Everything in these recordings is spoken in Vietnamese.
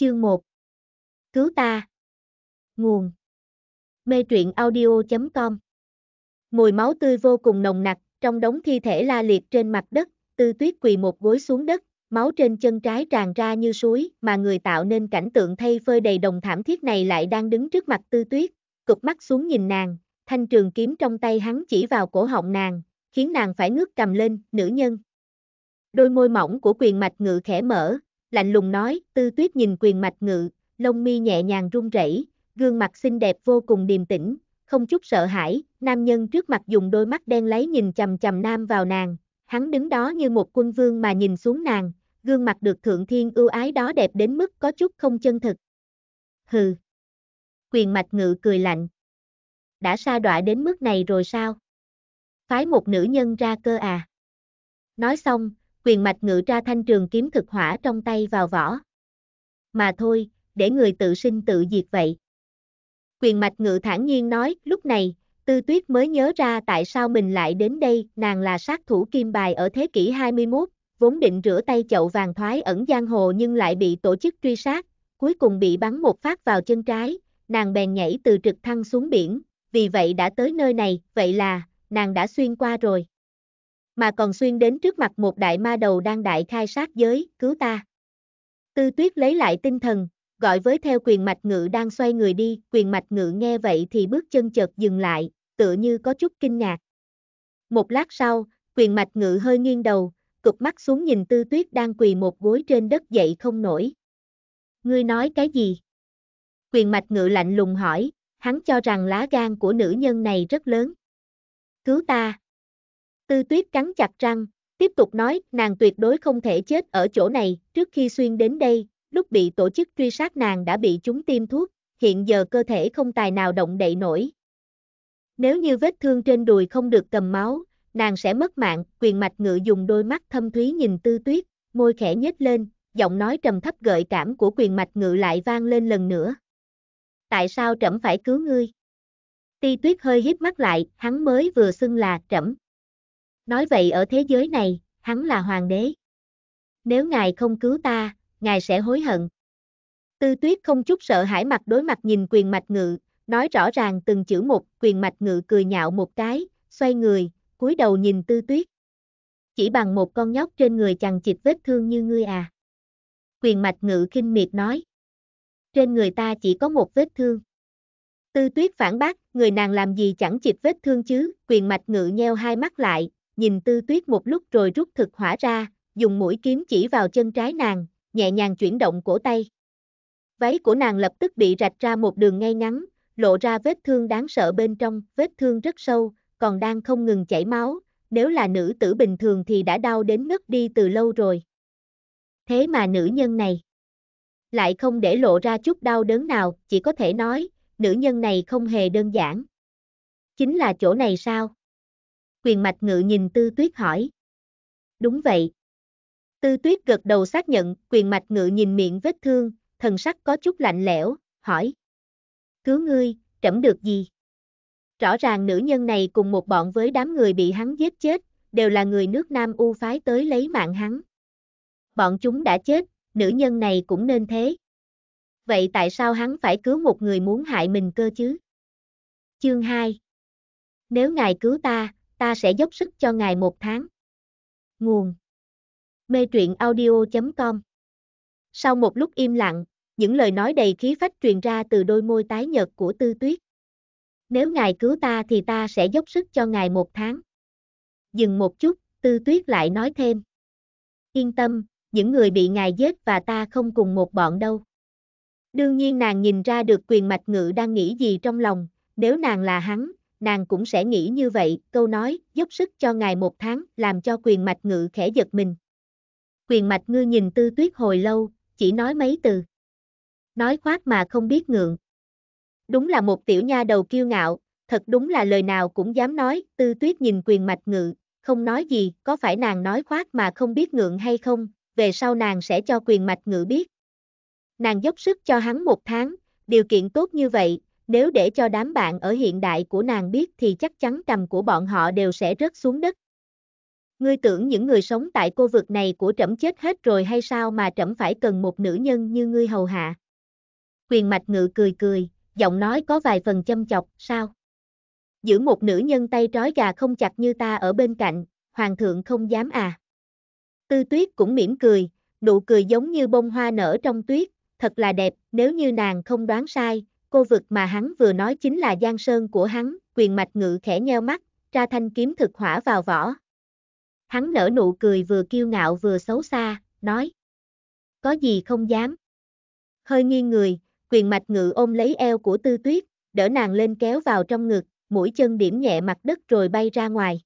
Chương 1 Cứu ta Nguồn Mê truyện audio.com Mùi máu tươi vô cùng nồng nặc, trong đống thi thể la liệt trên mặt đất, tư tuyết quỳ một gối xuống đất, máu trên chân trái tràn ra như suối, mà người tạo nên cảnh tượng thay phơi đầy đồng thảm thiết này lại đang đứng trước mặt tư tuyết, cụp mắt xuống nhìn nàng, thanh trường kiếm trong tay hắn chỉ vào cổ họng nàng, khiến nàng phải ngước cầm lên, nữ nhân. Đôi môi mỏng của quyền mạch ngự khẽ mở, lạnh lùng nói, tư tuyết nhìn quyền mạch ngự, lông mi nhẹ nhàng run rẩy, gương mặt xinh đẹp vô cùng điềm tĩnh, không chút sợ hãi, nam nhân trước mặt dùng đôi mắt đen lấy nhìn chầm chầm nam vào nàng, hắn đứng đó như một quân vương mà nhìn xuống nàng, gương mặt được thượng thiên ưu ái đó đẹp đến mức có chút không chân thực. Hừ. Quyền mạch ngự cười lạnh. Đã sa đọa đến mức này rồi sao? Phái một nữ nhân ra cơ à? Nói xong, Quyền mạch ngự ra thanh trường kiếm thực hỏa trong tay vào vỏ. Mà thôi, để người tự sinh tự diệt vậy. Quyền mạch ngự thản nhiên nói, lúc này, tư tuyết mới nhớ ra tại sao mình lại đến đây, nàng là sát thủ kim bài ở thế kỷ 21, vốn định rửa tay chậu vàng thoái ẩn giang hồ nhưng lại bị tổ chức truy sát, cuối cùng bị bắn một phát vào chân trái, nàng bèn nhảy từ trực thăng xuống biển, vì vậy đã tới nơi này, vậy là, nàng đã xuyên qua rồi mà còn xuyên đến trước mặt một đại ma đầu đang đại khai sát giới, cứu ta. Tư tuyết lấy lại tinh thần, gọi với theo quyền mạch ngự đang xoay người đi, quyền mạch ngự nghe vậy thì bước chân chợt dừng lại, tựa như có chút kinh ngạc. Một lát sau, quyền mạch ngự hơi nghiêng đầu, cụp mắt xuống nhìn tư tuyết đang quỳ một gối trên đất dậy không nổi. Ngươi nói cái gì? Quyền mạch ngự lạnh lùng hỏi, hắn cho rằng lá gan của nữ nhân này rất lớn. Cứu ta, Tư tuyết cắn chặt răng, tiếp tục nói nàng tuyệt đối không thể chết ở chỗ này, trước khi xuyên đến đây, lúc bị tổ chức truy sát nàng đã bị chúng tiêm thuốc, hiện giờ cơ thể không tài nào động đậy nổi. Nếu như vết thương trên đùi không được cầm máu, nàng sẽ mất mạng, quyền mạch ngự dùng đôi mắt thâm thúy nhìn tư tuyết, môi khẽ nhếch lên, giọng nói trầm thấp gợi cảm của quyền mạch ngự lại vang lên lần nữa. Tại sao trẫm phải cứu ngươi? Ti tuyết hơi hít mắt lại, hắn mới vừa xưng là trẫm, Nói vậy ở thế giới này, hắn là hoàng đế. Nếu ngài không cứu ta, ngài sẽ hối hận. Tư tuyết không chút sợ hãi mặt đối mặt nhìn quyền mạch ngự, nói rõ ràng từng chữ một, quyền mạch ngự cười nhạo một cái, xoay người, cúi đầu nhìn tư tuyết. Chỉ bằng một con nhóc trên người chằng chịt vết thương như ngươi à. Quyền mạch ngự khinh miệt nói. Trên người ta chỉ có một vết thương. Tư tuyết phản bác, người nàng làm gì chẳng chịt vết thương chứ, quyền mạch ngự nheo hai mắt lại, nhìn tư tuyết một lúc rồi rút thực hỏa ra, dùng mũi kiếm chỉ vào chân trái nàng, nhẹ nhàng chuyển động cổ tay. Váy của nàng lập tức bị rạch ra một đường ngay ngắn, lộ ra vết thương đáng sợ bên trong, vết thương rất sâu, còn đang không ngừng chảy máu, nếu là nữ tử bình thường thì đã đau đến ngất đi từ lâu rồi. Thế mà nữ nhân này lại không để lộ ra chút đau đớn nào, chỉ có thể nói, nữ nhân này không hề đơn giản. Chính là chỗ này sao? Quyền Mạch Ngự nhìn Tư Tuyết hỏi. Đúng vậy. Tư Tuyết gật đầu xác nhận, Quyền Mạch Ngự nhìn miệng vết thương, thần sắc có chút lạnh lẽo, hỏi. Cứu ngươi, trẫm được gì? Rõ ràng nữ nhân này cùng một bọn với đám người bị hắn giết chết, đều là người nước Nam U phái tới lấy mạng hắn. Bọn chúng đã chết, nữ nhân này cũng nên thế. Vậy tại sao hắn phải cứu một người muốn hại mình cơ chứ? Chương 2 Nếu ngài cứu ta, ta sẽ dốc sức cho ngài một tháng. Nguồn Mê truyện audio.com Sau một lúc im lặng, những lời nói đầy khí phách truyền ra từ đôi môi tái nhợt của tư tuyết. Nếu ngài cứu ta thì ta sẽ dốc sức cho ngài một tháng. Dừng một chút, tư tuyết lại nói thêm. Yên tâm, những người bị ngài giết và ta không cùng một bọn đâu. Đương nhiên nàng nhìn ra được quyền mạch ngự đang nghĩ gì trong lòng, nếu nàng là hắn, nàng cũng sẽ nghĩ như vậy, câu nói, dốc sức cho ngài một tháng, làm cho quyền mạch ngự khẽ giật mình. Quyền mạch ngư nhìn tư tuyết hồi lâu, chỉ nói mấy từ. Nói khoác mà không biết ngượng. Đúng là một tiểu nha đầu kiêu ngạo, thật đúng là lời nào cũng dám nói, tư tuyết nhìn quyền mạch ngự, không nói gì, có phải nàng nói khoác mà không biết ngượng hay không, về sau nàng sẽ cho quyền mạch ngự biết. Nàng dốc sức cho hắn một tháng, điều kiện tốt như vậy, nếu để cho đám bạn ở hiện đại của nàng biết thì chắc chắn cầm của bọn họ đều sẽ rớt xuống đất. Ngươi tưởng những người sống tại cô vực này của trẫm chết hết rồi hay sao mà trẫm phải cần một nữ nhân như ngươi hầu hạ? Quyền mạch ngự cười cười, giọng nói có vài phần châm chọc, sao? Giữ một nữ nhân tay trói gà không chặt như ta ở bên cạnh, hoàng thượng không dám à. Tư tuyết cũng mỉm cười, nụ cười giống như bông hoa nở trong tuyết, thật là đẹp, nếu như nàng không đoán sai, Cô vực mà hắn vừa nói chính là giang sơn của hắn, quyền mạch ngự khẽ nheo mắt, ra thanh kiếm thực hỏa vào vỏ. Hắn nở nụ cười vừa kiêu ngạo vừa xấu xa, nói. Có gì không dám. Hơi nghiêng người, quyền mạch ngự ôm lấy eo của tư tuyết, đỡ nàng lên kéo vào trong ngực, mũi chân điểm nhẹ mặt đất rồi bay ra ngoài.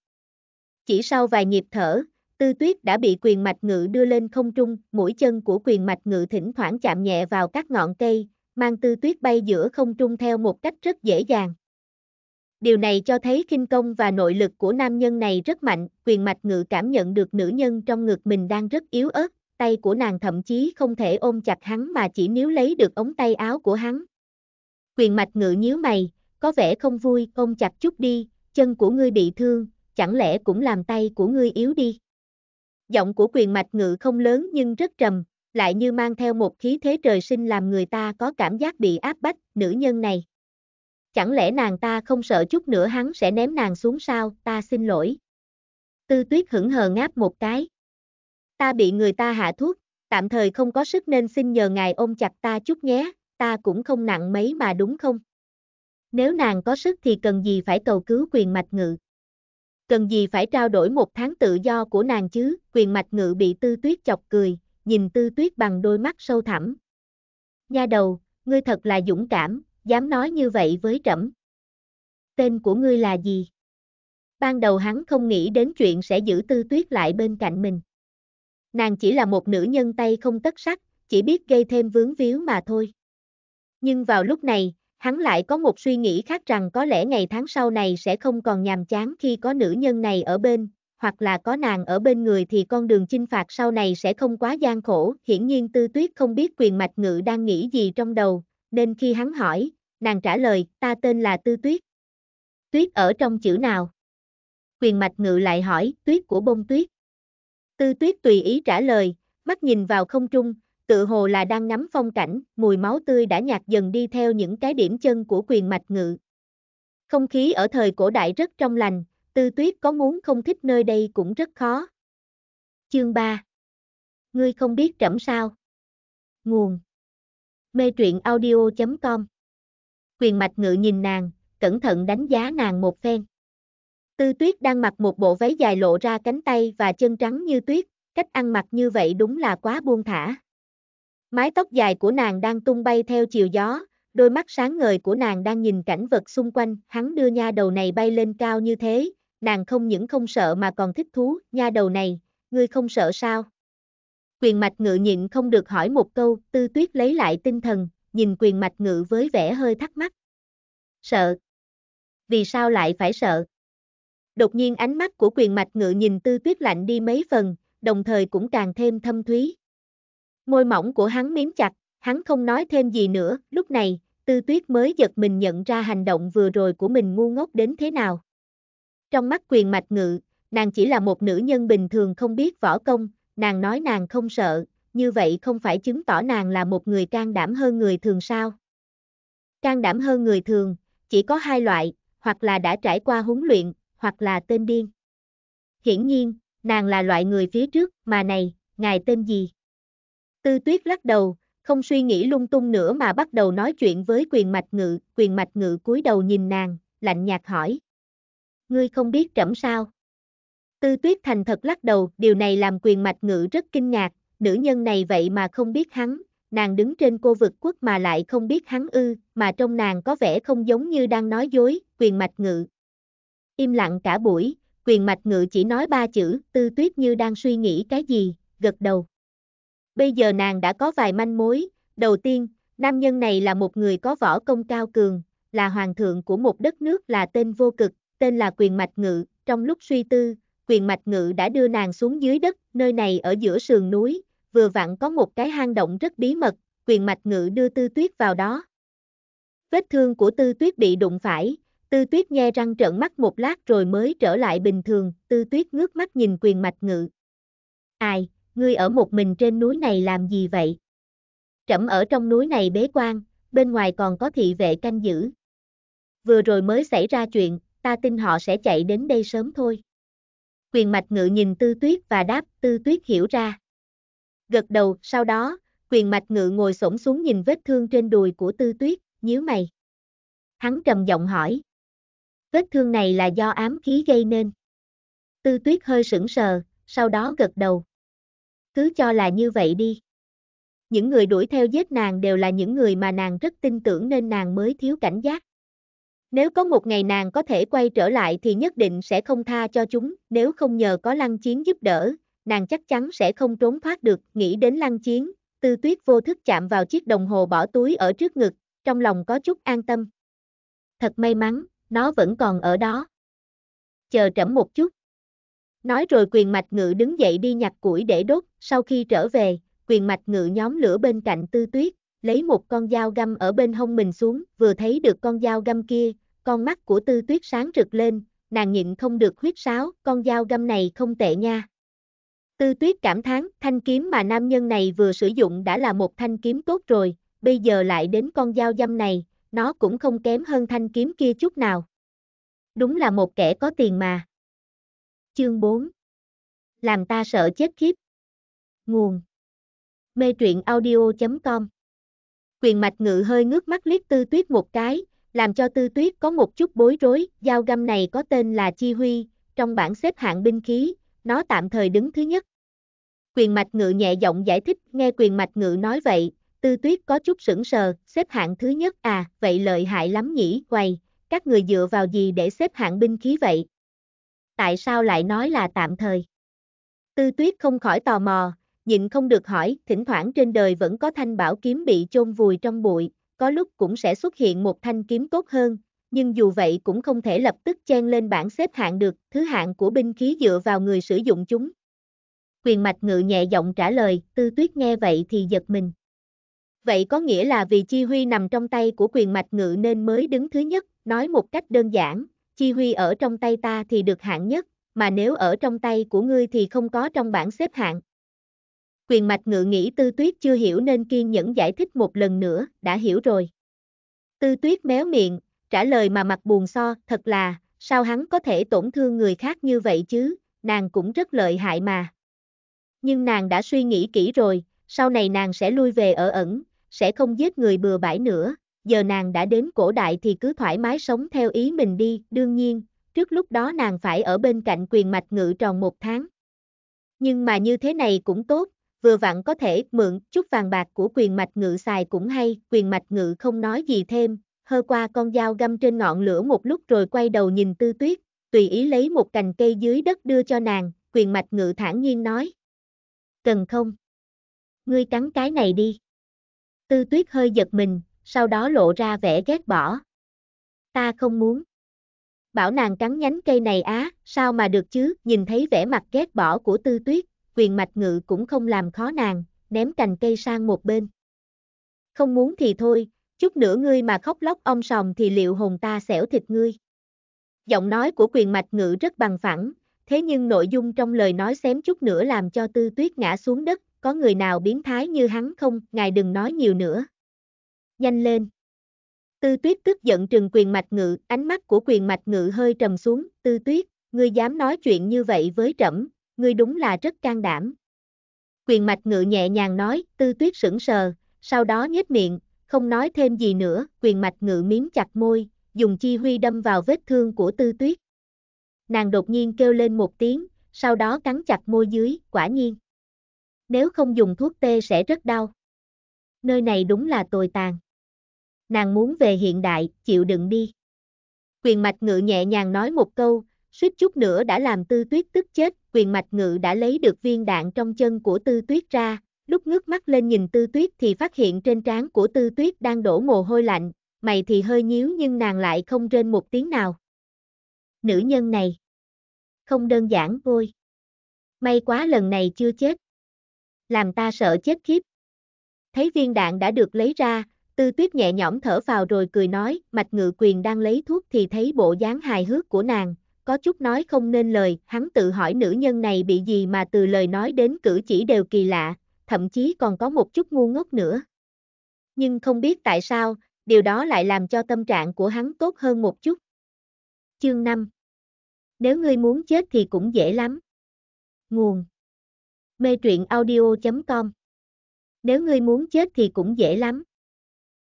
Chỉ sau vài nhịp thở, tư tuyết đã bị quyền mạch ngự đưa lên không trung, mũi chân của quyền mạch ngự thỉnh thoảng chạm nhẹ vào các ngọn cây, mang tư tuyết bay giữa không trung theo một cách rất dễ dàng. Điều này cho thấy kinh công và nội lực của nam nhân này rất mạnh, quyền mạch ngự cảm nhận được nữ nhân trong ngực mình đang rất yếu ớt, tay của nàng thậm chí không thể ôm chặt hắn mà chỉ níu lấy được ống tay áo của hắn. Quyền mạch ngự nhíu mày, có vẻ không vui, ôm chặt chút đi, chân của ngươi bị thương, chẳng lẽ cũng làm tay của ngươi yếu đi. Giọng của quyền mạch ngự không lớn nhưng rất trầm, lại như mang theo một khí thế trời sinh làm người ta có cảm giác bị áp bách, nữ nhân này. Chẳng lẽ nàng ta không sợ chút nữa hắn sẽ ném nàng xuống sao, ta xin lỗi. Tư tuyết hững hờ ngáp một cái. Ta bị người ta hạ thuốc, tạm thời không có sức nên xin nhờ ngài ôm chặt ta chút nhé, ta cũng không nặng mấy mà đúng không? Nếu nàng có sức thì cần gì phải cầu cứu quyền mạch ngự. Cần gì phải trao đổi một tháng tự do của nàng chứ, quyền mạch ngự bị tư tuyết chọc cười, nhìn tư tuyết bằng đôi mắt sâu thẳm. Nha đầu, ngươi thật là dũng cảm, dám nói như vậy với trẫm. Tên của ngươi là gì? Ban đầu hắn không nghĩ đến chuyện sẽ giữ tư tuyết lại bên cạnh mình. Nàng chỉ là một nữ nhân tay không tất sắc, chỉ biết gây thêm vướng víu mà thôi. Nhưng vào lúc này, hắn lại có một suy nghĩ khác rằng có lẽ ngày tháng sau này sẽ không còn nhàm chán khi có nữ nhân này ở bên, hoặc là có nàng ở bên người thì con đường chinh phạt sau này sẽ không quá gian khổ. Hiển nhiên Tư Tuyết không biết quyền mạch ngự đang nghĩ gì trong đầu, nên khi hắn hỏi, nàng trả lời, ta tên là Tư Tuyết. Tuyết ở trong chữ nào? Quyền mạch ngự lại hỏi, tuyết của bông tuyết. Tư Tuyết tùy ý trả lời, mắt nhìn vào không trung, tự hồ là đang ngắm phong cảnh, mùi máu tươi đã nhạt dần đi theo những cái điểm chân của quyền mạch ngự. Không khí ở thời cổ đại rất trong lành, Tư tuyết có muốn không thích nơi đây cũng rất khó. Chương 3 Ngươi không biết trẫm sao? Nguồn Mê truyện audio.com Quyền mạch ngự nhìn nàng, cẩn thận đánh giá nàng một phen. Tư tuyết đang mặc một bộ váy dài lộ ra cánh tay và chân trắng như tuyết, cách ăn mặc như vậy đúng là quá buông thả. Mái tóc dài của nàng đang tung bay theo chiều gió, đôi mắt sáng ngời của nàng đang nhìn cảnh vật xung quanh, hắn đưa nha đầu này bay lên cao như thế, nàng không những không sợ mà còn thích thú, nha đầu này, ngươi không sợ sao? Quyền mạch ngự nhịn không được hỏi một câu, tư tuyết lấy lại tinh thần, nhìn quyền mạch ngự với vẻ hơi thắc mắc. Sợ? Vì sao lại phải sợ? Đột nhiên ánh mắt của quyền mạch ngự nhìn tư tuyết lạnh đi mấy phần, đồng thời cũng càng thêm thâm thúy. Môi mỏng của hắn miếm chặt, hắn không nói thêm gì nữa, lúc này, tư tuyết mới giật mình nhận ra hành động vừa rồi của mình ngu ngốc đến thế nào trong mắt quyền mạch ngự, nàng chỉ là một nữ nhân bình thường không biết võ công, nàng nói nàng không sợ, như vậy không phải chứng tỏ nàng là một người can đảm hơn người thường sao. Can đảm hơn người thường, chỉ có hai loại, hoặc là đã trải qua huấn luyện, hoặc là tên điên. Hiển nhiên, nàng là loại người phía trước, mà này, ngài tên gì? Tư tuyết lắc đầu, không suy nghĩ lung tung nữa mà bắt đầu nói chuyện với quyền mạch ngự, quyền mạch ngự cúi đầu nhìn nàng, lạnh nhạt hỏi, ngươi không biết trẫm sao? Tư tuyết thành thật lắc đầu, điều này làm quyền mạch ngự rất kinh ngạc, nữ nhân này vậy mà không biết hắn, nàng đứng trên cô vực quốc mà lại không biết hắn ư, mà trong nàng có vẻ không giống như đang nói dối, quyền mạch ngự. Im lặng cả buổi, quyền mạch ngự chỉ nói ba chữ, tư tuyết như đang suy nghĩ cái gì, gật đầu. Bây giờ nàng đã có vài manh mối, đầu tiên, nam nhân này là một người có võ công cao cường, là hoàng thượng của một đất nước là tên vô cực, tên là quyền mạch ngự, trong lúc suy tư, quyền mạch ngự đã đưa nàng xuống dưới đất, nơi này ở giữa sườn núi, vừa vặn có một cái hang động rất bí mật, quyền mạch ngự đưa tư tuyết vào đó. Vết thương của tư tuyết bị đụng phải, tư tuyết nghe răng trợn mắt một lát rồi mới trở lại bình thường, tư tuyết ngước mắt nhìn quyền mạch ngự. Ai, ngươi ở một mình trên núi này làm gì vậy? Trẫm ở trong núi này bế quan, bên ngoài còn có thị vệ canh giữ. Vừa rồi mới xảy ra chuyện, ta tin họ sẽ chạy đến đây sớm thôi. Quyền mạch ngự nhìn tư tuyết và đáp, tư tuyết hiểu ra. Gật đầu, sau đó, quyền mạch ngự ngồi xổm xuống nhìn vết thương trên đùi của tư tuyết, nhíu mày. Hắn trầm giọng hỏi. Vết thương này là do ám khí gây nên. Tư tuyết hơi sững sờ, sau đó gật đầu. Cứ cho là như vậy đi. Những người đuổi theo giết nàng đều là những người mà nàng rất tin tưởng nên nàng mới thiếu cảnh giác. Nếu có một ngày nàng có thể quay trở lại thì nhất định sẽ không tha cho chúng, nếu không nhờ có lăng chiến giúp đỡ, nàng chắc chắn sẽ không trốn thoát được, nghĩ đến lăng chiến, tư tuyết vô thức chạm vào chiếc đồng hồ bỏ túi ở trước ngực, trong lòng có chút an tâm. Thật may mắn, nó vẫn còn ở đó. Chờ trẫm một chút. Nói rồi quyền mạch ngự đứng dậy đi nhặt củi để đốt, sau khi trở về, quyền mạch ngự nhóm lửa bên cạnh tư tuyết, lấy một con dao găm ở bên hông mình xuống, vừa thấy được con dao găm kia, con mắt của tư tuyết sáng rực lên, nàng nhịn không được huyết sáo, con dao găm này không tệ nha. Tư tuyết cảm thán, thanh kiếm mà nam nhân này vừa sử dụng đã là một thanh kiếm tốt rồi, bây giờ lại đến con dao găm này, nó cũng không kém hơn thanh kiếm kia chút nào. Đúng là một kẻ có tiền mà. Chương 4 Làm ta sợ chết khiếp. Nguồn Mê truyện audio.com Quyền mạch ngự hơi ngước mắt liếc tư tuyết một cái, làm cho tư tuyết có một chút bối rối, dao găm này có tên là Chi Huy, trong bảng xếp hạng binh khí, nó tạm thời đứng thứ nhất. Quyền mạch ngự nhẹ giọng giải thích, nghe quyền mạch ngự nói vậy, tư tuyết có chút sững sờ, xếp hạng thứ nhất à, vậy lợi hại lắm nhỉ, quầy, các người dựa vào gì để xếp hạng binh khí vậy? Tại sao lại nói là tạm thời? Tư tuyết không khỏi tò mò, nhịn không được hỏi, thỉnh thoảng trên đời vẫn có thanh bảo kiếm bị chôn vùi trong bụi, có lúc cũng sẽ xuất hiện một thanh kiếm tốt hơn, nhưng dù vậy cũng không thể lập tức chen lên bảng xếp hạng được, thứ hạng của binh khí dựa vào người sử dụng chúng. Quyền mạch ngự nhẹ giọng trả lời, tư tuyết nghe vậy thì giật mình. Vậy có nghĩa là vì Chi Huy nằm trong tay của quyền mạch ngự nên mới đứng thứ nhất, nói một cách đơn giản, Chi Huy ở trong tay ta thì được hạng nhất, mà nếu ở trong tay của ngươi thì không có trong bảng xếp hạng. Quyền mạch ngự nghĩ tư tuyết chưa hiểu nên kiên nhẫn giải thích một lần nữa, đã hiểu rồi. Tư tuyết méo miệng, trả lời mà mặt buồn so, thật là, sao hắn có thể tổn thương người khác như vậy chứ, nàng cũng rất lợi hại mà. Nhưng nàng đã suy nghĩ kỹ rồi, sau này nàng sẽ lui về ở ẩn, sẽ không giết người bừa bãi nữa, giờ nàng đã đến cổ đại thì cứ thoải mái sống theo ý mình đi, đương nhiên, trước lúc đó nàng phải ở bên cạnh quyền mạch ngự tròn một tháng. Nhưng mà như thế này cũng tốt, vừa vặn có thể mượn chút vàng bạc của quyền mạch ngự xài cũng hay, quyền mạch ngự không nói gì thêm, hơ qua con dao găm trên ngọn lửa một lúc rồi quay đầu nhìn tư tuyết, tùy ý lấy một cành cây dưới đất đưa cho nàng, quyền mạch ngự thản nhiên nói. Cần không? Ngươi cắn cái này đi. Tư tuyết hơi giật mình, sau đó lộ ra vẻ ghét bỏ. Ta không muốn. Bảo nàng cắn nhánh cây này á, sao mà được chứ, nhìn thấy vẻ mặt ghét bỏ của tư tuyết, quyền mạch ngự cũng không làm khó nàng, ném cành cây sang một bên. Không muốn thì thôi, chút nữa ngươi mà khóc lóc ông sòm thì liệu hồn ta xẻo thịt ngươi. Giọng nói của quyền mạch ngự rất bằng phẳng, thế nhưng nội dung trong lời nói xém chút nữa làm cho tư tuyết ngã xuống đất, có người nào biến thái như hắn không, ngài đừng nói nhiều nữa. Nhanh lên. Tư tuyết tức giận trừng quyền mạch ngự, ánh mắt của quyền mạch ngự hơi trầm xuống, tư tuyết, ngươi dám nói chuyện như vậy với trẫm, ngươi đúng là rất can đảm. Quyền mạch ngự nhẹ nhàng nói, tư tuyết sững sờ, sau đó nhếch miệng, không nói thêm gì nữa, quyền mạch ngự miếm chặt môi, dùng chi huy đâm vào vết thương của tư tuyết. Nàng đột nhiên kêu lên một tiếng, sau đó cắn chặt môi dưới, quả nhiên. Nếu không dùng thuốc tê sẽ rất đau. Nơi này đúng là tồi tàn. Nàng muốn về hiện đại, chịu đựng đi. Quyền mạch ngự nhẹ nhàng nói một câu, suýt chút nữa đã làm tư tuyết tức chết, quyền mạch ngự đã lấy được viên đạn trong chân của tư tuyết ra, lúc ngước mắt lên nhìn tư tuyết thì phát hiện trên trán của tư tuyết đang đổ mồ hôi lạnh, mày thì hơi nhíu nhưng nàng lại không rên một tiếng nào. Nữ nhân này, không đơn giản thôi. May quá lần này chưa chết. Làm ta sợ chết khiếp. Thấy viên đạn đã được lấy ra, tư tuyết nhẹ nhõm thở vào rồi cười nói, mạch ngự quyền đang lấy thuốc thì thấy bộ dáng hài hước của nàng, có chút nói không nên lời, hắn tự hỏi nữ nhân này bị gì mà từ lời nói đến cử chỉ đều kỳ lạ, thậm chí còn có một chút ngu ngốc nữa. Nhưng không biết tại sao, điều đó lại làm cho tâm trạng của hắn tốt hơn một chút. Chương 5 Nếu ngươi muốn chết thì cũng dễ lắm. Nguồn Mê truyện audio.com Nếu ngươi muốn chết thì cũng dễ lắm.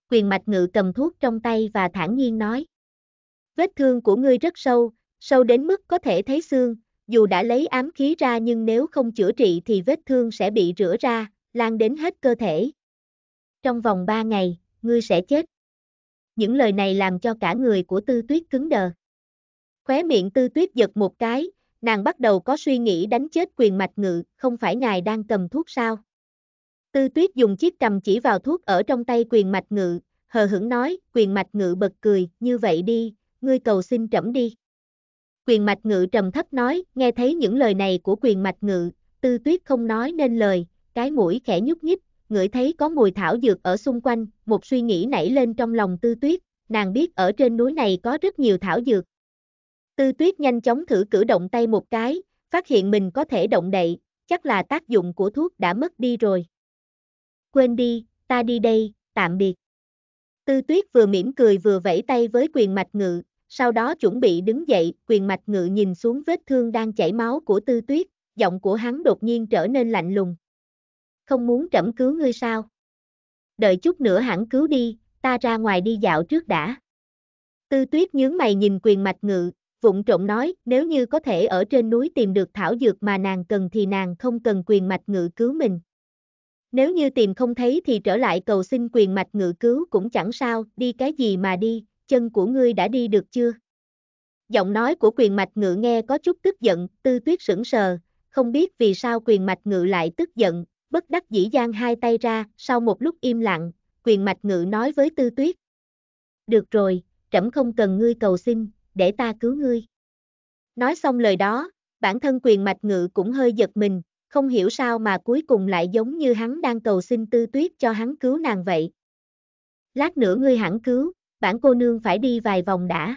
Quyền mạch ngự cầm thuốc trong tay và thản nhiên nói. Vết thương của ngươi rất sâu, sâu đến mức có thể thấy xương, dù đã lấy ám khí ra nhưng nếu không chữa trị thì vết thương sẽ bị rửa ra, lan đến hết cơ thể. Trong vòng 3 ngày, ngươi sẽ chết. Những lời này làm cho cả người của tư tuyết cứng đờ. Khóe miệng tư tuyết giật một cái, nàng bắt đầu có suy nghĩ đánh chết quyền mạch ngự, không phải ngài đang cầm thuốc sao? Tư tuyết dùng chiếc cầm chỉ vào thuốc ở trong tay quyền mạch ngự, hờ hững nói, quyền mạch ngự bật cười, như vậy đi, ngươi cầu xin trẫm đi. Quyền mạch ngự trầm thấp nói, nghe thấy những lời này của quyền mạch ngự, tư tuyết không nói nên lời, cái mũi khẽ nhúc nhích, ngửi thấy có mùi thảo dược ở xung quanh, một suy nghĩ nảy lên trong lòng tư tuyết, nàng biết ở trên núi này có rất nhiều thảo dược. Tư tuyết nhanh chóng thử cử động tay một cái, phát hiện mình có thể động đậy, chắc là tác dụng của thuốc đã mất đi rồi. Quên đi, ta đi đây, tạm biệt. Tư tuyết vừa mỉm cười vừa vẫy tay với quyền mạch ngự, sau đó chuẩn bị đứng dậy, quyền mạch ngự nhìn xuống vết thương đang chảy máu của tư tuyết, giọng của hắn đột nhiên trở nên lạnh lùng. Không muốn trẫm cứu ngươi sao? Đợi chút nữa hẳn cứu đi, ta ra ngoài đi dạo trước đã. Tư tuyết nhướng mày nhìn quyền mạch ngự, vụng trộm nói, nếu như có thể ở trên núi tìm được thảo dược mà nàng cần thì nàng không cần quyền mạch ngự cứu mình. Nếu như tìm không thấy thì trở lại cầu xin quyền mạch ngự cứu cũng chẳng sao, đi cái gì mà đi, chân của ngươi đã đi được chưa? Giọng nói của quyền mạch ngự nghe có chút tức giận, tư tuyết sững sờ, không biết vì sao quyền mạch ngự lại tức giận, bất đắc dĩ giang hai tay ra, sau một lúc im lặng, quyền mạch ngự nói với tư tuyết. Được rồi, trẫm không cần ngươi cầu xin, để ta cứu ngươi. Nói xong lời đó, bản thân quyền mạch ngự cũng hơi giật mình, không hiểu sao mà cuối cùng lại giống như hắn đang cầu xin tư tuyết cho hắn cứu nàng vậy. Lát nữa ngươi hẳn cứu, bản cô nương phải đi vài vòng đã.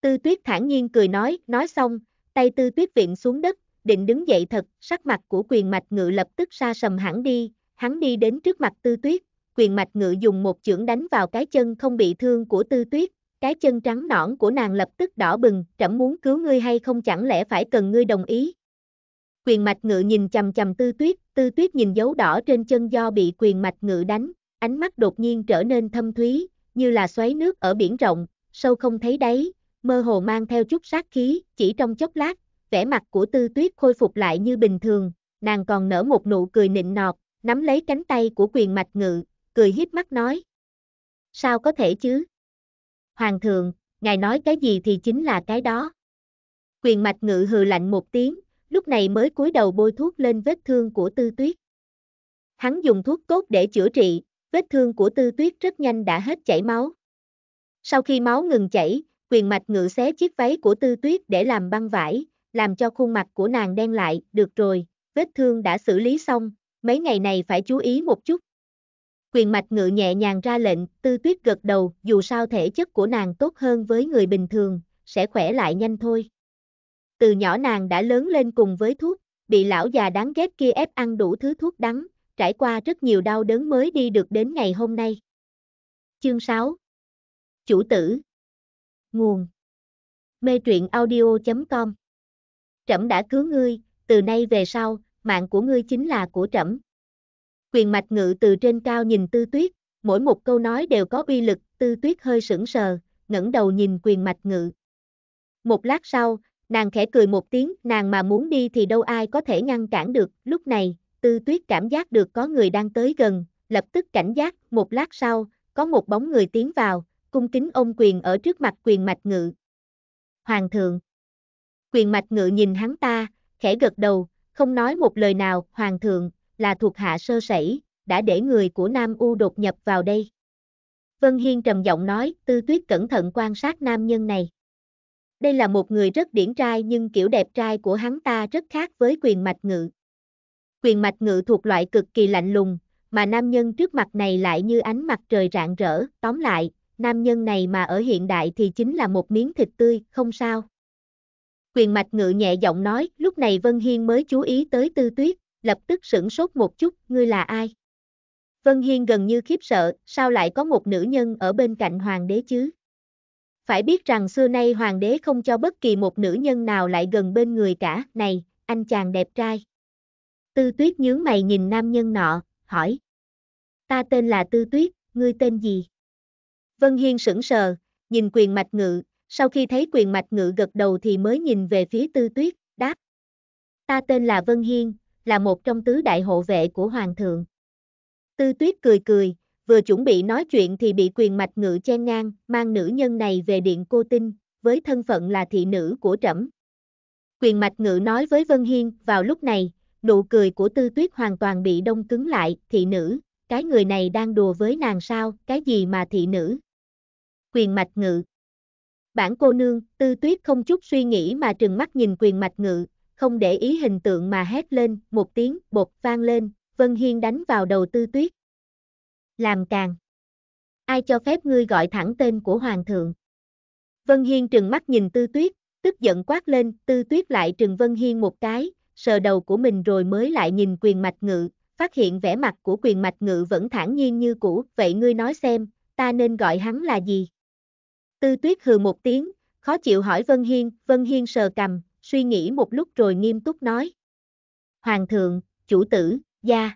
Tư tuyết thản nhiên cười nói, nói xong, tay tư tuyết viện xuống đất, định đứng dậy thật, sắc mặt của quyền mạch ngự lập tức xa sầm hẳn đi, hắn đi đến trước mặt tư tuyết, quyền mạch ngự dùng một chưởng đánh vào cái chân không bị thương của tư tuyết, cái chân trắng nõn của nàng lập tức đỏ bừng, trẫm muốn cứu ngươi hay không chẳng lẽ phải cần ngươi đồng ý. Quyền mạch ngự nhìn chầm chầm tư tuyết, tư tuyết nhìn dấu đỏ trên chân do bị quyền mạch ngự đánh, ánh mắt đột nhiên trở nên thâm thúy, như là xoáy nước ở biển rộng, sâu không thấy đáy, mơ hồ mang theo chút sát khí, chỉ trong chốc lát, vẻ mặt của tư tuyết khôi phục lại như bình thường, nàng còn nở một nụ cười nịnh nọt, nắm lấy cánh tay của quyền mạch ngự, cười hiếp mắt nói. Sao có thể chứ? Hoàng thượng, ngài nói cái gì thì chính là cái đó. Quyền mạch ngự hừ lạnh một tiếng, lúc này mới cúi đầu bôi thuốc lên vết thương của tư tuyết. Hắn dùng thuốc cốt để chữa trị, vết thương của tư tuyết rất nhanh đã hết chảy máu. Sau khi máu ngừng chảy, quyền mạch ngự xé chiếc váy của tư tuyết để làm băng vải, làm cho khuôn mặt của nàng đen lại, được rồi, vết thương đã xử lý xong, mấy ngày này phải chú ý một chút. Quyền mạch ngự nhẹ nhàng ra lệnh, tư tuyết gật đầu, dù sao thể chất của nàng tốt hơn với người bình thường, sẽ khỏe lại nhanh thôi. Từ nhỏ nàng đã lớn lên cùng với thuốc, bị lão già đáng ghét kia ép ăn đủ thứ thuốc đắng, trải qua rất nhiều đau đớn mới đi được đến ngày hôm nay. Chương 6 Chủ tử Nguồn Mê truyện audio.com Trẫm đã cứu ngươi, từ nay về sau, mạng của ngươi chính là của trẫm. Quyền mạch ngự từ trên cao nhìn tư tuyết, mỗi một câu nói đều có uy lực, tư tuyết hơi sững sờ, ngẩng đầu nhìn quyền mạch ngự. Một lát sau, nàng khẽ cười một tiếng, nàng mà muốn đi thì đâu ai có thể ngăn cản được, lúc này, Tư tuyết cảm giác được có người đang tới gần, lập tức cảnh giác, một lát sau, có một bóng người tiến vào, cung kính ôm quyền ở trước mặt quyền mạch ngự. Hoàng thượng. Quyền mạch ngự nhìn hắn ta, khẽ gật đầu, không nói một lời nào, hoàng thượng, là thuộc hạ sơ sẩy, đã để người của Nam U đột nhập vào đây. Vân Hiên trầm giọng nói, tư tuyết cẩn thận quan sát nam nhân này. Đây là một người rất điển trai nhưng kiểu đẹp trai của hắn ta rất khác với quyền mạch ngự quyền mạch ngự thuộc loại cực kỳ lạnh lùng, mà nam nhân trước mặt này lại như ánh mặt trời rạng rỡ, tóm lại, nam nhân này mà ở hiện đại thì chính là một miếng thịt tươi, không sao. Quyền mạch ngự nhẹ giọng nói, lúc này Vân Hiên mới chú ý tới tư tuyết, lập tức sửng sốt một chút, ngươi là ai? Vân Hiên gần như khiếp sợ, sao lại có một nữ nhân ở bên cạnh hoàng đế chứ? Phải biết rằng xưa nay hoàng đế không cho bất kỳ một nữ nhân nào lại gần bên người cả, này, anh chàng đẹp trai. Tư tuyết nhướng mày nhìn nam nhân nọ, hỏi. Ta tên là Tư tuyết, ngươi tên gì? Vân Hiên sững sờ, nhìn quyền mạch ngự, sau khi thấy quyền mạch ngự gật đầu thì mới nhìn về phía tư tuyết, đáp. Ta tên là Vân Hiên, là một trong tứ đại hộ vệ của Hoàng thượng. Tư tuyết cười cười, vừa chuẩn bị nói chuyện thì bị quyền mạch ngự chen ngang, mang nữ nhân này về điện cô tinh, với thân phận là thị nữ của trẫm. Quyền mạch ngự nói với Vân Hiên, vào lúc này, nụ cười của tư tuyết hoàn toàn bị đông cứng lại, thị nữ, cái người này đang đùa với nàng sao, cái gì mà thị nữ. Quyền mạch ngự. Bản cô nương, tư tuyết không chút suy nghĩ mà trừng mắt nhìn quyền mạch ngự, không để ý hình tượng mà hét lên, một tiếng, bột vang lên, Vân Hiên đánh vào đầu tư tuyết. Làm càng. Ai cho phép ngươi gọi thẳng tên của Hoàng thượng? Vân Hiên trừng mắt nhìn tư tuyết, tức giận quát lên, tư tuyết lại trừng Vân Hiên một cái, sờ đầu của mình rồi mới lại nhìn quyền mạch ngự, phát hiện vẻ mặt của quyền mạch ngự vẫn thản nhiên như cũ, vậy ngươi nói xem, ta nên gọi hắn là gì? Tư tuyết hừ một tiếng, khó chịu hỏi Vân Hiên, Vân Hiên sờ cầm, suy nghĩ một lúc rồi nghiêm túc nói. Hoàng thượng, chủ tử, gia.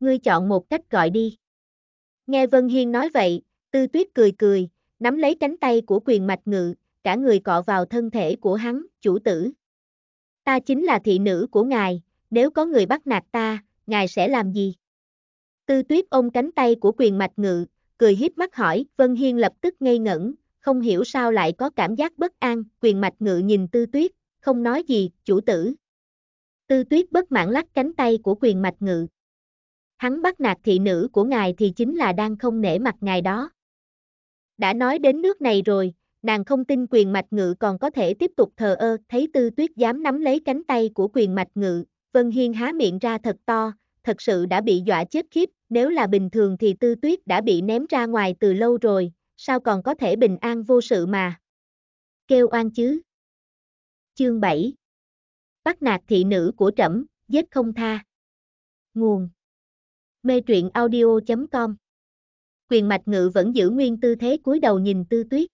Ngươi chọn một cách gọi đi. Nghe Vân Hiên nói vậy, tư tuyết cười cười, nắm lấy cánh tay của quyền mạch ngự, cả người cọ vào thân thể của hắn, chủ tử. Ta chính là thị nữ của ngài, nếu có người bắt nạt ta, ngài sẽ làm gì? Tư tuyết ôm cánh tay của quyền mạch ngự, cười hiếp mắt hỏi, Vân Hiên lập tức ngây ngẩn, không hiểu sao lại có cảm giác bất an, quyền mạch ngự nhìn tư tuyết, không nói gì, chủ tử. Tư tuyết bất mãn lắc cánh tay của quyền mạch ngự. Hắn bắt nạt thị nữ của ngài thì chính là đang không nể mặt ngài đó. Đã nói đến nước này rồi, nàng không tin quyền mạch ngự còn có thể tiếp tục thờ ơ, thấy tư tuyết dám nắm lấy cánh tay của quyền mạch ngự, Vân Hiên há miệng ra thật to, thật sự đã bị dọa chết khiếp, nếu là bình thường thì tư tuyết đã bị ném ra ngoài từ lâu rồi, sao còn có thể bình an vô sự mà. Kêu oan chứ. Chương 7 Bắt nạt thị nữ của trẫm, giết không tha. Nguồn Mê truyện audio.com Quyền mạch ngự vẫn giữ nguyên tư thế cúi đầu nhìn tư tuyết.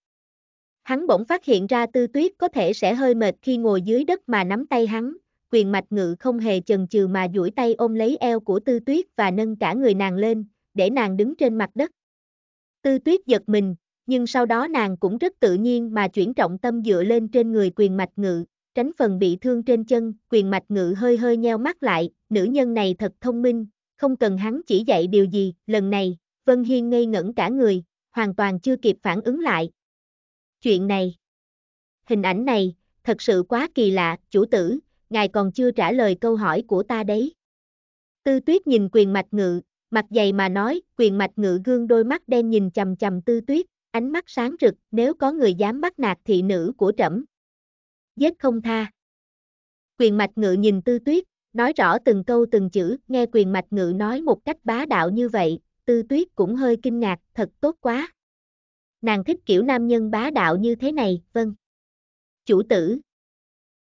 Hắn bỗng phát hiện ra tư tuyết có thể sẽ hơi mệt khi ngồi dưới đất mà nắm tay hắn, quyền mạch ngự không hề chần chừ mà duỗi tay ôm lấy eo của tư tuyết và nâng cả người nàng lên, để nàng đứng trên mặt đất. Tư tuyết giật mình, nhưng sau đó nàng cũng rất tự nhiên mà chuyển trọng tâm dựa lên trên người quyền mạch ngự, tránh phần bị thương trên chân, quyền mạch ngự hơi hơi nheo mắt lại, nữ nhân này thật thông minh, không cần hắn chỉ dạy điều gì, lần này, Vân Hiên ngây ngẩn cả người, hoàn toàn chưa kịp phản ứng lại, Chuyện này, hình ảnh này, thật sự quá kỳ lạ, chủ tử, ngài còn chưa trả lời câu hỏi của ta đấy. Tư tuyết nhìn quyền mạch ngự, mặt dày mà nói, quyền mạch ngự gương đôi mắt đen nhìn chầm chầm tư tuyết, ánh mắt sáng rực, nếu có người dám bắt nạt thị nữ của trẫm. Giết không tha. Quyền mạch ngự nhìn tư tuyết, nói rõ từng câu từng chữ, nghe quyền mạch ngự nói một cách bá đạo như vậy, tư tuyết cũng hơi kinh ngạc, thật tốt quá nàng thích kiểu nam nhân bá đạo như thế này, vâng. Chủ tử.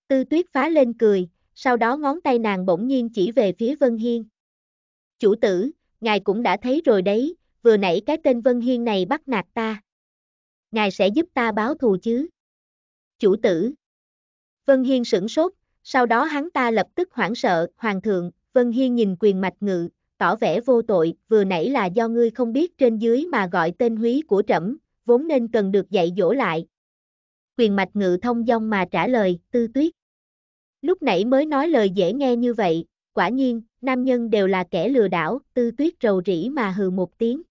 Tư tuyết phá lên cười, sau đó ngón tay nàng bỗng nhiên chỉ về phía Vân Hiên. Chủ tử, ngài cũng đã thấy rồi đấy, vừa nãy cái tên Vân Hiên này bắt nạt ta. Ngài sẽ giúp ta báo thù chứ? Chủ tử. Vân Hiên sửng sốt, sau đó hắn ta lập tức hoảng sợ, hoàng thượng, Vân Hiên nhìn quyền mạch ngự, tỏ vẻ vô tội, vừa nãy là do ngươi không biết trên dưới mà gọi tên húy của trẫm, vốn nên cần được dạy dỗ lại. Quyền mạch ngự thông dong mà trả lời, tư tuyết. Lúc nãy mới nói lời dễ nghe như vậy, quả nhiên, nam nhân đều là kẻ lừa đảo, tư tuyết rầu rĩ mà hừ một tiếng.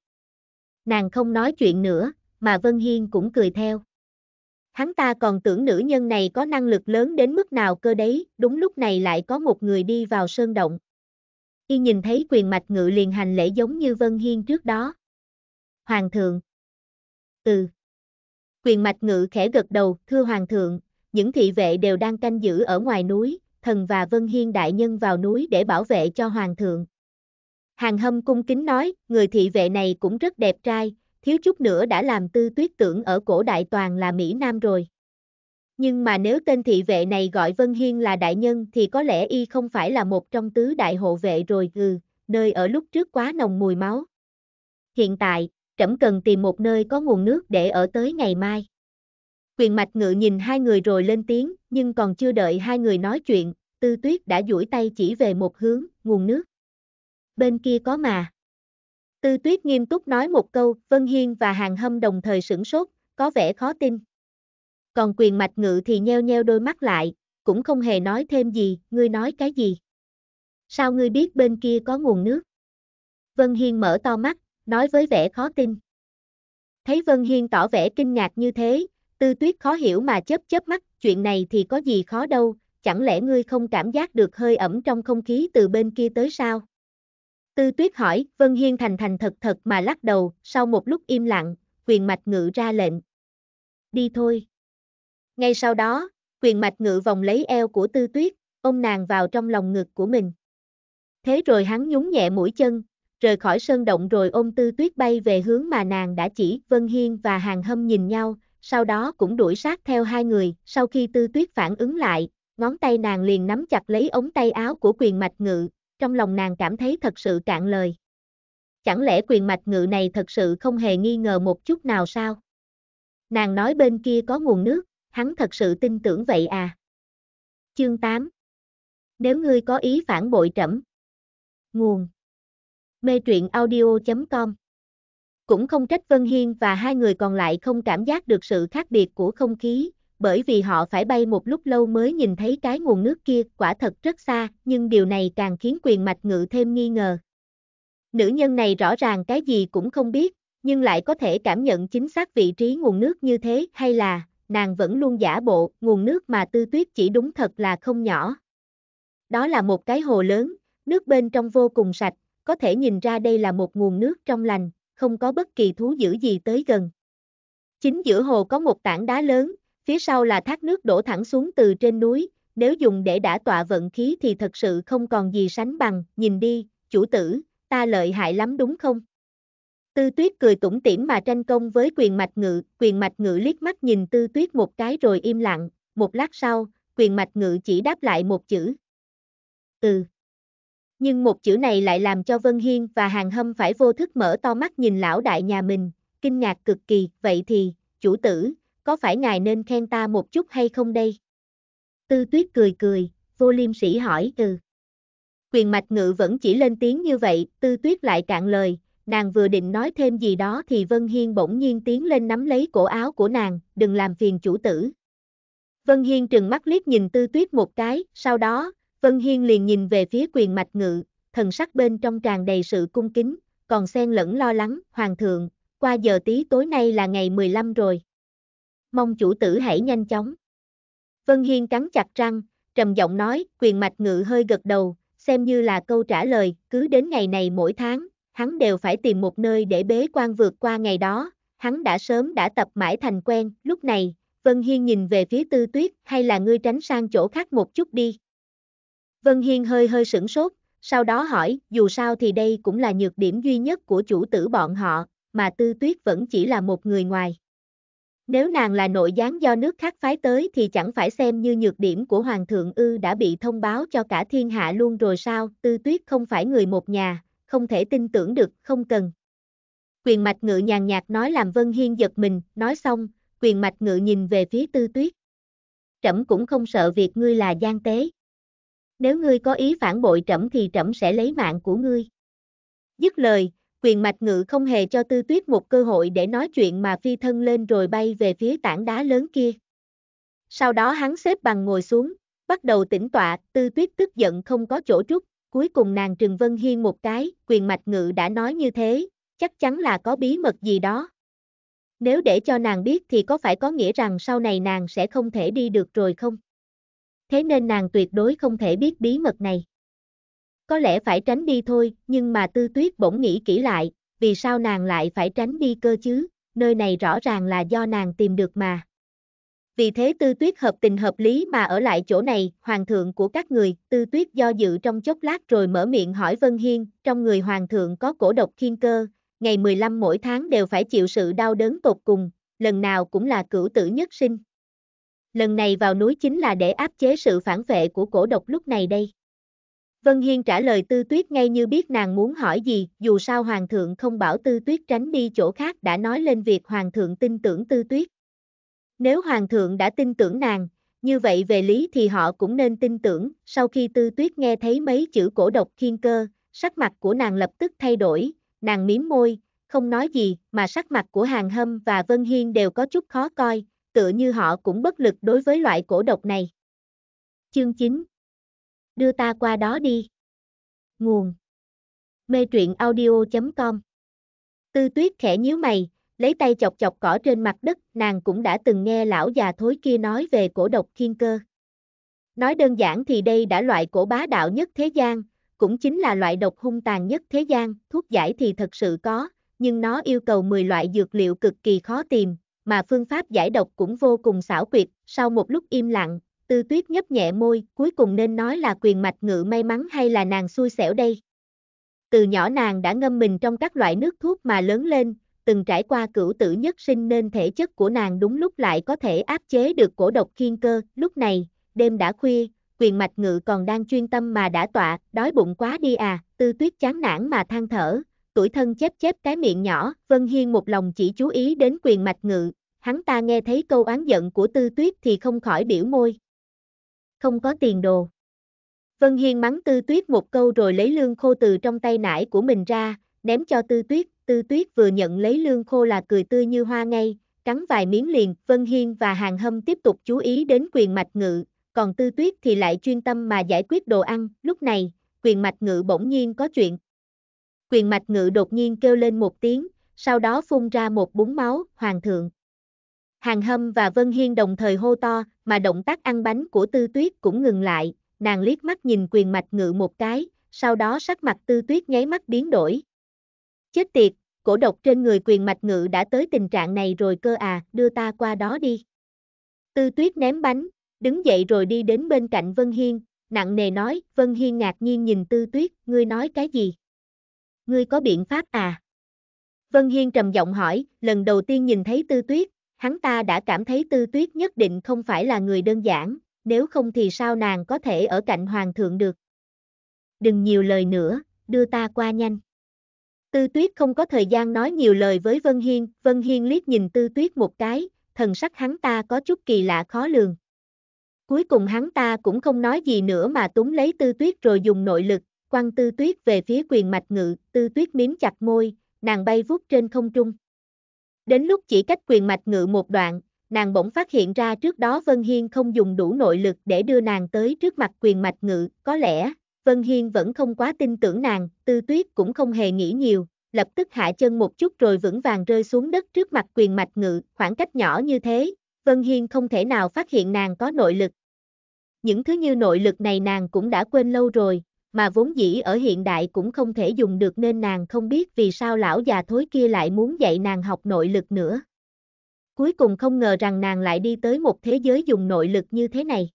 Nàng không nói chuyện nữa, mà Vân Hiên cũng cười theo. Hắn ta còn tưởng nữ nhân này có năng lực lớn đến mức nào cơ đấy, đúng lúc này lại có một người đi vào sơn động. Y nhìn thấy quyền mạch ngự liền hành lễ giống như Vân Hiên trước đó. Hoàng thượng, ừ. Quyền mạch ngự khẽ gật đầu, thưa hoàng thượng, những thị vệ đều đang canh giữ ở ngoài núi, thần và vân hiên đại nhân vào núi để bảo vệ cho hoàng thượng. Hàng hâm cung kính nói, người thị vệ này cũng rất đẹp trai, thiếu chút nữa đã làm tư tuyết tưởng ở cổ đại toàn là Mỹ Nam rồi. Nhưng mà nếu tên thị vệ này gọi Vân Hiên là đại nhân thì có lẽ y không phải là một trong tứ đại hộ vệ rồi gừ, nơi ở lúc trước quá nồng mùi máu. Hiện tại, trẫm cần tìm một nơi có nguồn nước để ở tới ngày mai. Quyền mạch ngự nhìn hai người rồi lên tiếng, nhưng còn chưa đợi hai người nói chuyện, tư tuyết đã duỗi tay chỉ về một hướng, nguồn nước. Bên kia có mà. Tư tuyết nghiêm túc nói một câu, Vân Hiên và Hàng Hâm đồng thời sửng sốt, có vẻ khó tin. Còn quyền mạch ngự thì nheo nheo đôi mắt lại, cũng không hề nói thêm gì, ngươi nói cái gì. Sao ngươi biết bên kia có nguồn nước? Vân Hiên mở to mắt, nói với vẻ khó tin. Thấy Vân Hiên tỏ vẻ kinh ngạc như thế, tư tuyết khó hiểu mà chớp chớp mắt, chuyện này thì có gì khó đâu, chẳng lẽ ngươi không cảm giác được hơi ẩm trong không khí từ bên kia tới sao? Tư tuyết hỏi, Vân Hiên thành thành thật thật mà lắc đầu, sau một lúc im lặng, quyền mạch ngự ra lệnh. Đi thôi. Ngay sau đó, quyền mạch ngự vòng lấy eo của tư tuyết, ôm nàng vào trong lòng ngực của mình. Thế rồi hắn nhún nhẹ mũi chân, rời khỏi sơn động rồi ôm tư tuyết bay về hướng mà nàng đã chỉ, Vân Hiên và Hàng Hâm nhìn nhau, sau đó cũng đuổi sát theo hai người, sau khi tư tuyết phản ứng lại, ngón tay nàng liền nắm chặt lấy ống tay áo của quyền mạch ngự, trong lòng nàng cảm thấy thật sự cạn lời. Chẳng lẽ quyền mạch ngự này thật sự không hề nghi ngờ một chút nào sao? Nàng nói bên kia có nguồn nước, hắn thật sự tin tưởng vậy à? Chương 8 Nếu ngươi có ý phản bội trẫm Nguồn mê truyện audio.com. Cũng không trách Vân Hiên và hai người còn lại không cảm giác được sự khác biệt của không khí, bởi vì họ phải bay một lúc lâu mới nhìn thấy cái nguồn nước kia quả thật rất xa, nhưng điều này càng khiến quyền mạch ngự thêm nghi ngờ. Nữ nhân này rõ ràng cái gì cũng không biết, nhưng lại có thể cảm nhận chính xác vị trí nguồn nước như thế hay là, nàng vẫn luôn giả bộ, nguồn nước mà tư tuyết chỉ đúng thật là không nhỏ. Đó là một cái hồ lớn, nước bên trong vô cùng sạch, có thể nhìn ra đây là một nguồn nước trong lành, không có bất kỳ thú dữ gì tới gần. Chính giữa hồ có một tảng đá lớn, phía sau là thác nước đổ thẳng xuống từ trên núi, nếu dùng để đã tọa vận khí thì thật sự không còn gì sánh bằng, nhìn đi, chủ tử, ta lợi hại lắm đúng không? Tư tuyết cười tủm tỉm mà tranh công với quyền mạch ngự, quyền mạch ngự liếc mắt nhìn tư tuyết một cái rồi im lặng, một lát sau, quyền mạch ngự chỉ đáp lại một chữ. Ừ nhưng một chữ này lại làm cho Vân Hiên và Hàng Hâm phải vô thức mở to mắt nhìn lão đại nhà mình, kinh ngạc cực kỳ, vậy thì, chủ tử, có phải ngài nên khen ta một chút hay không đây? Tư tuyết cười cười, vô liêm sĩ hỏi từ Quyền mạch ngự vẫn chỉ lên tiếng như vậy, tư tuyết lại cạn lời, nàng vừa định nói thêm gì đó thì Vân Hiên bỗng nhiên tiến lên nắm lấy cổ áo của nàng, đừng làm phiền chủ tử. Vân Hiên trừng mắt liếc nhìn tư tuyết một cái, sau đó, Vân Hiên liền nhìn về phía quyền mạch ngự, thần sắc bên trong tràn đầy sự cung kính, còn xen lẫn lo lắng, hoàng thượng, qua giờ tí tối nay là ngày 15 rồi. Mong chủ tử hãy nhanh chóng. Vân Hiên cắn chặt răng, trầm giọng nói, quyền mạch ngự hơi gật đầu, xem như là câu trả lời, cứ đến ngày này mỗi tháng, hắn đều phải tìm một nơi để bế quan vượt qua ngày đó, hắn đã sớm đã tập mãi thành quen, lúc này, Vân Hiên nhìn về phía tư tuyết, hay là ngươi tránh sang chỗ khác một chút đi. Vân Hiên hơi hơi sửng sốt, sau đó hỏi, dù sao thì đây cũng là nhược điểm duy nhất của chủ tử bọn họ, mà Tư Tuyết vẫn chỉ là một người ngoài. Nếu nàng là nội gián do nước khác phái tới thì chẳng phải xem như nhược điểm của Hoàng thượng ư đã bị thông báo cho cả thiên hạ luôn rồi sao, Tư Tuyết không phải người một nhà, không thể tin tưởng được, không cần. Quyền mạch ngự nhàn nhạt nói làm Vân Hiên giật mình, nói xong, quyền mạch ngự nhìn về phía Tư Tuyết. Trẫm cũng không sợ việc ngươi là gian tế nếu ngươi có ý phản bội trẫm thì trẫm sẽ lấy mạng của ngươi. Dứt lời, quyền mạch ngự không hề cho tư tuyết một cơ hội để nói chuyện mà phi thân lên rồi bay về phía tảng đá lớn kia. Sau đó hắn xếp bằng ngồi xuống, bắt đầu tĩnh tọa, tư tuyết tức giận không có chỗ trút, cuối cùng nàng Trừng Vân Hiên một cái, quyền mạch ngự đã nói như thế, chắc chắn là có bí mật gì đó. Nếu để cho nàng biết thì có phải có nghĩa rằng sau này nàng sẽ không thể đi được rồi không? thế nên nàng tuyệt đối không thể biết bí mật này. Có lẽ phải tránh đi thôi, nhưng mà tư tuyết bỗng nghĩ kỹ lại, vì sao nàng lại phải tránh đi cơ chứ, nơi này rõ ràng là do nàng tìm được mà. Vì thế tư tuyết hợp tình hợp lý mà ở lại chỗ này, hoàng thượng của các người, tư tuyết do dự trong chốc lát rồi mở miệng hỏi Vân Hiên, trong người hoàng thượng có cổ độc khiên cơ, ngày 15 mỗi tháng đều phải chịu sự đau đớn tột cùng, lần nào cũng là cửu tử nhất sinh lần này vào núi chính là để áp chế sự phản vệ của cổ độc lúc này đây. Vân Hiên trả lời Tư Tuyết ngay như biết nàng muốn hỏi gì, dù sao Hoàng thượng không bảo Tư Tuyết tránh đi chỗ khác đã nói lên việc Hoàng thượng tin tưởng Tư Tuyết. Nếu Hoàng thượng đã tin tưởng nàng, như vậy về lý thì họ cũng nên tin tưởng, sau khi Tư Tuyết nghe thấy mấy chữ cổ độc khiên cơ, sắc mặt của nàng lập tức thay đổi, nàng miếm môi, không nói gì, mà sắc mặt của Hàng Hâm và Vân Hiên đều có chút khó coi, tựa như họ cũng bất lực đối với loại cổ độc này. Chương 9 Đưa ta qua đó đi. Nguồn Mê truyện audio.com Tư tuyết khẽ nhíu mày, lấy tay chọc chọc cỏ trên mặt đất, nàng cũng đã từng nghe lão già thối kia nói về cổ độc thiên cơ. Nói đơn giản thì đây đã loại cổ bá đạo nhất thế gian, cũng chính là loại độc hung tàn nhất thế gian, thuốc giải thì thật sự có, nhưng nó yêu cầu 10 loại dược liệu cực kỳ khó tìm, mà phương pháp giải độc cũng vô cùng xảo quyệt, sau một lúc im lặng, tư tuyết nhấp nhẹ môi, cuối cùng nên nói là quyền mạch ngự may mắn hay là nàng xui xẻo đây. Từ nhỏ nàng đã ngâm mình trong các loại nước thuốc mà lớn lên, từng trải qua cửu tử nhất sinh nên thể chất của nàng đúng lúc lại có thể áp chế được cổ độc khiên cơ, lúc này, đêm đã khuya, quyền mạch ngự còn đang chuyên tâm mà đã tọa, đói bụng quá đi à, tư tuyết chán nản mà than thở, tuổi thân chép chép cái miệng nhỏ, Vân Hiên một lòng chỉ chú ý đến quyền mạch ngự, hắn ta nghe thấy câu oán giận của tư tuyết thì không khỏi biểu môi. Không có tiền đồ. Vân Hiên mắng tư tuyết một câu rồi lấy lương khô từ trong tay nải của mình ra, ném cho tư tuyết, tư tuyết vừa nhận lấy lương khô là cười tươi như hoa ngay, cắn vài miếng liền, Vân Hiên và Hàng Hâm tiếp tục chú ý đến quyền mạch ngự, còn tư tuyết thì lại chuyên tâm mà giải quyết đồ ăn, lúc này, quyền mạch ngự bỗng nhiên có chuyện, Quyền Mạch Ngự đột nhiên kêu lên một tiếng, sau đó phun ra một búng máu, hoàng thượng. Hàng Hâm và Vân Hiên đồng thời hô to, mà động tác ăn bánh của Tư Tuyết cũng ngừng lại, nàng liếc mắt nhìn quyền mạch ngự một cái, sau đó sắc mặt Tư Tuyết nháy mắt biến đổi. Chết tiệt, cổ độc trên người quyền mạch ngự đã tới tình trạng này rồi cơ à, đưa ta qua đó đi. Tư Tuyết ném bánh, đứng dậy rồi đi đến bên cạnh Vân Hiên, nặng nề nói, Vân Hiên ngạc nhiên nhìn Tư Tuyết, ngươi nói cái gì? ngươi có biện pháp à? Vân Hiên trầm giọng hỏi, lần đầu tiên nhìn thấy tư tuyết, hắn ta đã cảm thấy tư tuyết nhất định không phải là người đơn giản, nếu không thì sao nàng có thể ở cạnh hoàng thượng được. Đừng nhiều lời nữa, đưa ta qua nhanh. Tư tuyết không có thời gian nói nhiều lời với Vân Hiên, Vân Hiên liếc nhìn tư tuyết một cái, thần sắc hắn ta có chút kỳ lạ khó lường. Cuối cùng hắn ta cũng không nói gì nữa mà túng lấy tư tuyết rồi dùng nội lực, quăng tư tuyết về phía quyền mạch ngự, tư tuyết miếm chặt môi, nàng bay vút trên không trung. Đến lúc chỉ cách quyền mạch ngự một đoạn, nàng bỗng phát hiện ra trước đó Vân Hiên không dùng đủ nội lực để đưa nàng tới trước mặt quyền mạch ngự, có lẽ, Vân Hiên vẫn không quá tin tưởng nàng, tư tuyết cũng không hề nghĩ nhiều, lập tức hạ chân một chút rồi vững vàng rơi xuống đất trước mặt quyền mạch ngự, khoảng cách nhỏ như thế, Vân Hiên không thể nào phát hiện nàng có nội lực. Những thứ như nội lực này nàng cũng đã quên lâu rồi, mà vốn dĩ ở hiện đại cũng không thể dùng được nên nàng không biết vì sao lão già thối kia lại muốn dạy nàng học nội lực nữa. Cuối cùng không ngờ rằng nàng lại đi tới một thế giới dùng nội lực như thế này.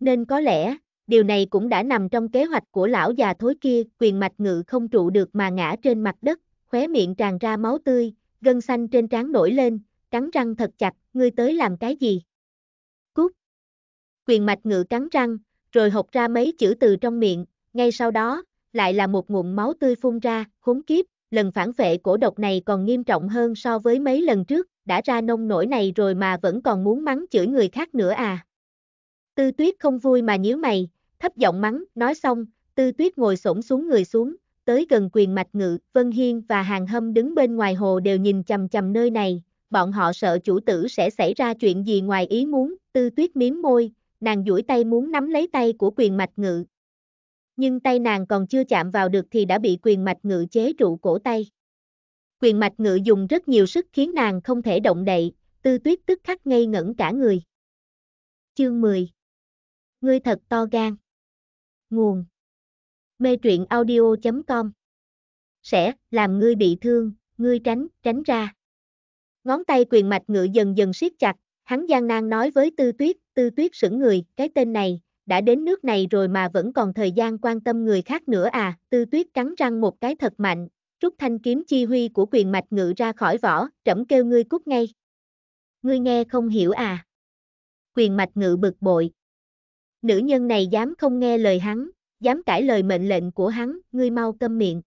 Nên có lẽ, điều này cũng đã nằm trong kế hoạch của lão già thối kia, quyền mạch ngự không trụ được mà ngã trên mặt đất, khóe miệng tràn ra máu tươi, gân xanh trên trán nổi lên, cắn răng thật chặt, ngươi tới làm cái gì? Cút! Quyền mạch ngự cắn răng, rồi hộc ra mấy chữ từ trong miệng, ngay sau đó, lại là một ngụm máu tươi phun ra, khốn kiếp, lần phản vệ cổ độc này còn nghiêm trọng hơn so với mấy lần trước, đã ra nông nổi này rồi mà vẫn còn muốn mắng chửi người khác nữa à. Tư tuyết không vui mà nhíu mày, thấp giọng mắng, nói xong, tư tuyết ngồi xổm xuống người xuống, tới gần quyền mạch ngự, Vân Hiên và Hàng Hâm đứng bên ngoài hồ đều nhìn chầm chầm nơi này, bọn họ sợ chủ tử sẽ xảy ra chuyện gì ngoài ý muốn, tư tuyết miếm môi, nàng duỗi tay muốn nắm lấy tay của quyền mạch ngự. Nhưng tay nàng còn chưa chạm vào được thì đã bị quyền mạch ngự chế trụ cổ tay. Quyền mạch ngự dùng rất nhiều sức khiến nàng không thể động đậy, tư tuyết tức khắc ngây ngẩn cả người. Chương 10 Ngươi thật to gan. Nguồn Mê truyện audio.com Sẽ, làm ngươi bị thương, ngươi tránh, tránh ra. Ngón tay quyền mạch ngự dần dần siết chặt, Hắn gian nan nói với Tư Tuyết, Tư Tuyết sững người, cái tên này, đã đến nước này rồi mà vẫn còn thời gian quan tâm người khác nữa à, Tư Tuyết cắn răng một cái thật mạnh, rút thanh kiếm chi huy của quyền mạch ngự ra khỏi vỏ, trẫm kêu ngươi cút ngay. Ngươi nghe không hiểu à? Quyền mạch ngự bực bội. Nữ nhân này dám không nghe lời hắn, dám cãi lời mệnh lệnh của hắn, ngươi mau câm miệng.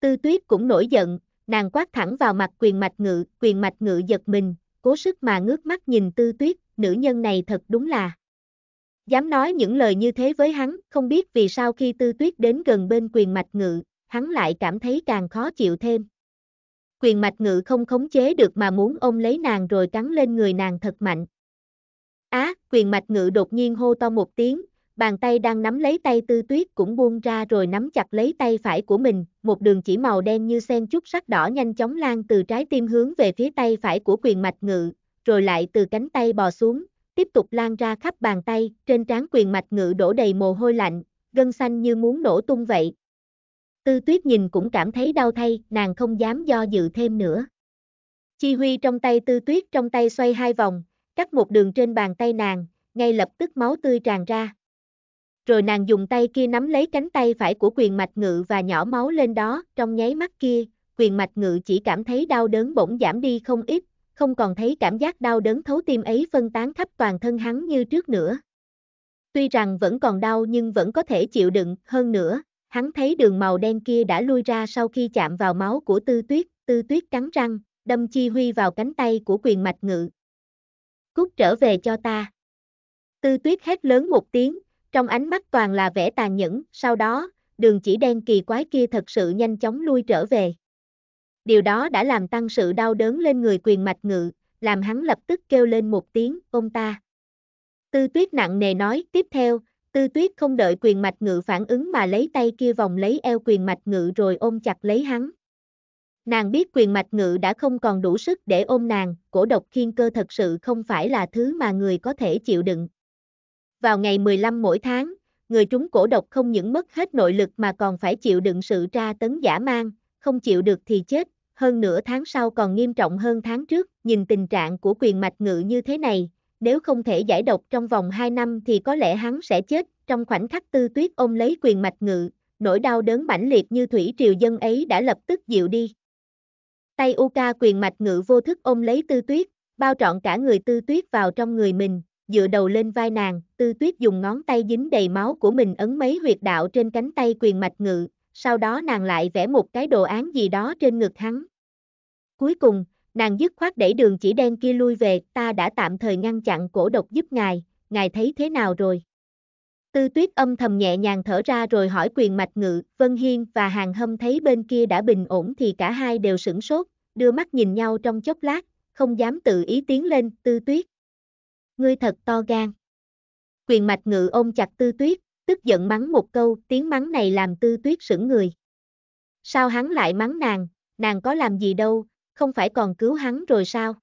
Tư tuyết cũng nổi giận, nàng quát thẳng vào mặt quyền mạch ngự, quyền mạch ngự giật mình, cố sức mà ngước mắt nhìn tư tuyết, nữ nhân này thật đúng là. Dám nói những lời như thế với hắn, không biết vì sao khi tư tuyết đến gần bên quyền mạch ngự, hắn lại cảm thấy càng khó chịu thêm. Quyền mạch ngự không khống chế được mà muốn ôm lấy nàng rồi cắn lên người nàng thật mạnh. Á, quyền mạch ngự đột nhiên hô to một tiếng, bàn tay đang nắm lấy tay tư tuyết cũng buông ra rồi nắm chặt lấy tay phải của mình, một đường chỉ màu đen như sen chút sắc đỏ nhanh chóng lan từ trái tim hướng về phía tay phải của quyền mạch ngự, rồi lại từ cánh tay bò xuống, tiếp tục lan ra khắp bàn tay, trên trán quyền mạch ngự đổ đầy mồ hôi lạnh, gân xanh như muốn nổ tung vậy. Tư tuyết nhìn cũng cảm thấy đau thay, nàng không dám do dự thêm nữa. Chi huy trong tay tư tuyết trong tay xoay hai vòng, cắt một đường trên bàn tay nàng, ngay lập tức máu tươi tràn ra rồi nàng dùng tay kia nắm lấy cánh tay phải của quyền mạch ngự và nhỏ máu lên đó, trong nháy mắt kia, quyền mạch ngự chỉ cảm thấy đau đớn bỗng giảm đi không ít, không còn thấy cảm giác đau đớn thấu tim ấy phân tán khắp toàn thân hắn như trước nữa. Tuy rằng vẫn còn đau nhưng vẫn có thể chịu đựng, hơn nữa, hắn thấy đường màu đen kia đã lui ra sau khi chạm vào máu của tư tuyết, tư tuyết cắn răng, đâm chi huy vào cánh tay của quyền mạch ngự. Cút trở về cho ta. Tư tuyết hét lớn một tiếng, trong ánh mắt toàn là vẻ tàn nhẫn, sau đó, đường chỉ đen kỳ quái kia thật sự nhanh chóng lui trở về. Điều đó đã làm tăng sự đau đớn lên người quyền mạch ngự, làm hắn lập tức kêu lên một tiếng, ông ta. Tư tuyết nặng nề nói, tiếp theo, tư tuyết không đợi quyền mạch ngự phản ứng mà lấy tay kia vòng lấy eo quyền mạch ngự rồi ôm chặt lấy hắn. Nàng biết quyền mạch ngự đã không còn đủ sức để ôm nàng, cổ độc khiên cơ thật sự không phải là thứ mà người có thể chịu đựng vào ngày 15 mỗi tháng, người chúng cổ độc không những mất hết nội lực mà còn phải chịu đựng sự tra tấn giả mang, không chịu được thì chết, hơn nửa tháng sau còn nghiêm trọng hơn tháng trước, nhìn tình trạng của quyền mạch ngự như thế này, nếu không thể giải độc trong vòng 2 năm thì có lẽ hắn sẽ chết, trong khoảnh khắc tư tuyết ôm lấy quyền mạch ngự, nỗi đau đớn mãnh liệt như thủy triều dân ấy đã lập tức dịu đi. Tay Uka quyền mạch ngự vô thức ôm lấy tư tuyết, bao trọn cả người tư tuyết vào trong người mình, dựa đầu lên vai nàng, tư tuyết dùng ngón tay dính đầy máu của mình ấn mấy huyệt đạo trên cánh tay quyền mạch ngự, sau đó nàng lại vẽ một cái đồ án gì đó trên ngực hắn. Cuối cùng, nàng dứt khoát đẩy đường chỉ đen kia lui về, ta đã tạm thời ngăn chặn cổ độc giúp ngài, ngài thấy thế nào rồi? Tư tuyết âm thầm nhẹ nhàng thở ra rồi hỏi quyền mạch ngự, Vân Hiên và Hàng Hâm thấy bên kia đã bình ổn thì cả hai đều sửng sốt, đưa mắt nhìn nhau trong chốc lát, không dám tự ý tiến lên, tư tuyết ngươi thật to gan. Quyền mạch ngự ôm chặt tư tuyết, tức giận mắng một câu, tiếng mắng này làm tư tuyết sững người. Sao hắn lại mắng nàng, nàng có làm gì đâu, không phải còn cứu hắn rồi sao?